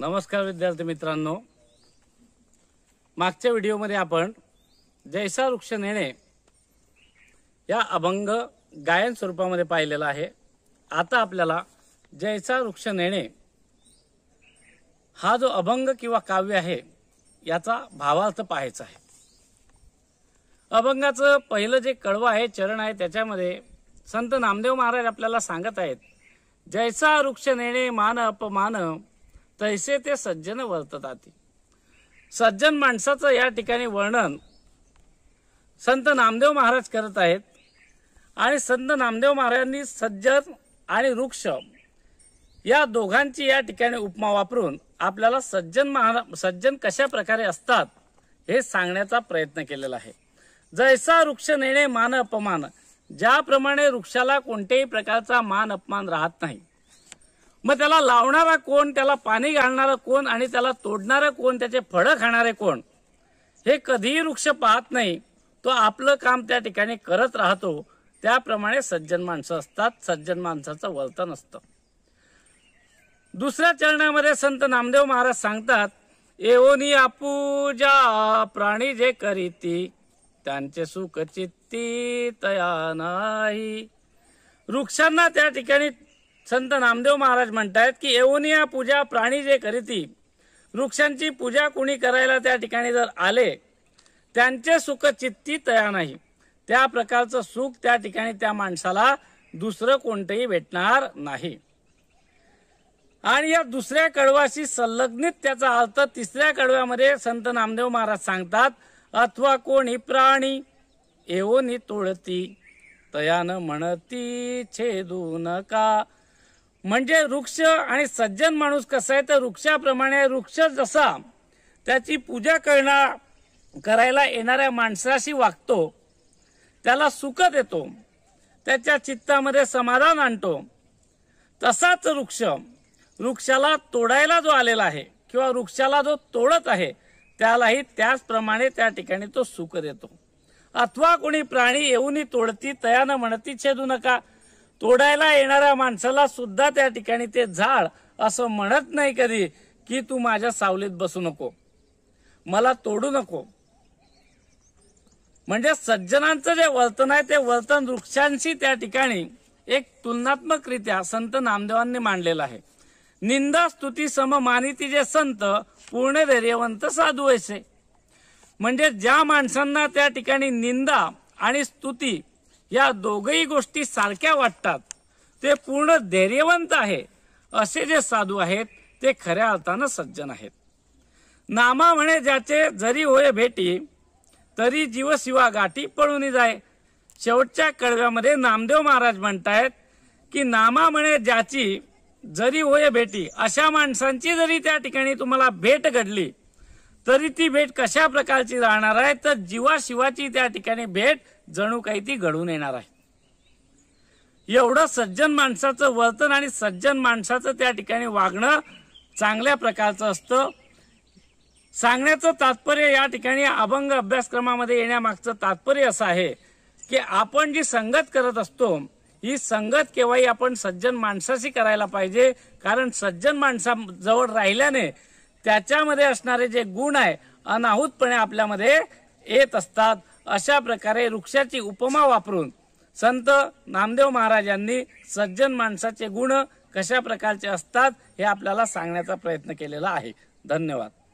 नमस्कार विद्यार्थी मित्रांनो मागच्या व्हिडिओमध्ये आपण जैसा वृक्ष नेणे या अभंग गायन स्वरूपामध्ये पाहिलेला आहे आता आपल्याला जैसा वृक्ष नेणे हा जो अभंग किंवा काव्य आहे याचा भावार्थ पाहायचा आहे अभंगाचं पहिलं जे कडवं आहे चरण आहे त्याच्यामध्ये संत नामदेव महाराज आपल्याला सांगत आहेत जैसा वृक्ष नेणे मान अपमान तैसे ते सज्जन वर्ततात सज्जन माणसाचं या ठिकाणी वर्णन संत नामदेव महाराज करत आहेत आणि संत नामदेव महाराजांनी सज्जन आणि वृक्ष या दोघांची या ठिकाणी उपमा वापरून आपल्याला सज्जन महारा सज्जन कशा प्रकारे असतात हे सांगण्याचा प्रयत्न केलेला आहे जैसा वृक्ष नेणे मान अपमान ज्याप्रमाणे वृक्षाला कोणत्याही प्रकारचा मान अपमान राहत नाही मग त्याला लावणारा कोण त्याला पाणी घालणारा कोण आणि त्याला तोडणार कोण त्याचे फळं खाणारे कोण हे कधीही वृक्ष पाहत नाही तो आपलं काम त्या ठिकाणी करत राहतो त्याप्रमाणे सज्जन माणसं असतात सज्जन माणसाचं वर्तन असतं दुसऱ्या चरणामध्ये संत नामदेव महाराज सांगतात एवनी आपूजा प्राणी जे करीती त्यांचे सुख तया नाही वृक्षांना त्या ठिकाणी संत नामदेव महाराज म्हणतायत की एवनिया पूजा प्राणी जे करीती वृक्षांची पूजा कुणी करायला त्या ठिकाणी जर आले त्यांचे सुख चित्ती तया नाही त्या प्रकारचं सुख त्या ठिकाणी त्या माणसाला दुसरं कोणतंही भेटणार नाही आणि या दुसऱ्या कडवाशी संलग्नित त्याचा अर्थ तिसऱ्या कडव्यामध्ये संत नामदेव महाराज सांगतात अथवा कोणी प्राणी एवनी तोळती तयान म्हणती छेदू नका म्हणजे वृक्ष आणि सज्जन माणूस कसा आहे तर वृक्षाप्रमाणे वृक्ष जसा त्याची पूजा करणार करायला येणाऱ्या माणसाशी वागतो त्याला सुख देतो त्याच्या चित्तामध्ये समाधान आणतो तसाच वृक्ष वृक्षाला तोडायला जो आलेला आहे किंवा वृक्षाला जो तोडत आहे त्यालाही त्याचप्रमाणे त्या ठिकाणी तो सुख देतो अथवा कोणी प्राणी येऊनही तोडती तयानं म्हणती छेदू नका तोडायला येणाऱ्या माणसाला सुद्धा त्या ठिकाणी ते झाड असं म्हणत नाही कधी की तू माझ्या सावलीत बसू नको मला तोडू नको म्हणजे सज्जनांचं जे वर्तन आहे ते वर्तन वृक्षांशी त्या ठिकाणी एक तुलनात्मकरित्या संत नामदेवांनी मांडलेलं आहे निंदा स्तुती सम मानिती जे संत पूर्ण धैर्यवंत साधू असे म्हणजे ज्या माणसांना त्या ठिकाणी निंदा आणि स्तुती या दोघही गोष्टी सारख्या वाटतात ते पूर्ण धैर्यवंत आहे असे जे साधू आहेत ते खऱ्या अर्थानं सज्जन आहेत नामा म्हणे ज्याचे जरी होय भेटी तरी जीव शिवा गाठी पळून जाय शेवटच्या कडव्यामध्ये नामदेव महाराज म्हणतायत की नामा म्हणे ज्याची जरी होय भेटी अशा माणसांची जरी त्या ठिकाणी तुम्हाला भेट घडली तरी ती भेट कशा प्रकारची राहणार आहे तर जीवाशिवाची त्या ठिकाणी भेट जणू काही ती घडून येणार आहे एवढं सज्जन माणसाचं वर्तन आणि सज्जन माणसाचं त्या ठिकाणी वागणं चांगल्या प्रकारचं असतं सांगण्याचं तात्पर्य या ठिकाणी अभंग अभ्यासक्रमामध्ये येण्यामागचं तात्पर्य असं आहे की आपण जी संगत करत असतो ही संगत केव्हाही आपण सज्जन माणसाशी करायला पाहिजे कारण सज्जन माणसाजवळ राहिल्याने त्याच्यामध्ये असणारे जे गुण आहे अनाहूतपणे आपल्यामध्ये येत असतात अशा प्रकारे वृक्षाची उपमा वापरून संत नामदेव महाराजांनी सज्जन माणसाचे गुण कशा प्रकारचे असतात हे आपल्याला सांगण्याचा प्रयत्न केलेला आहे धन्यवाद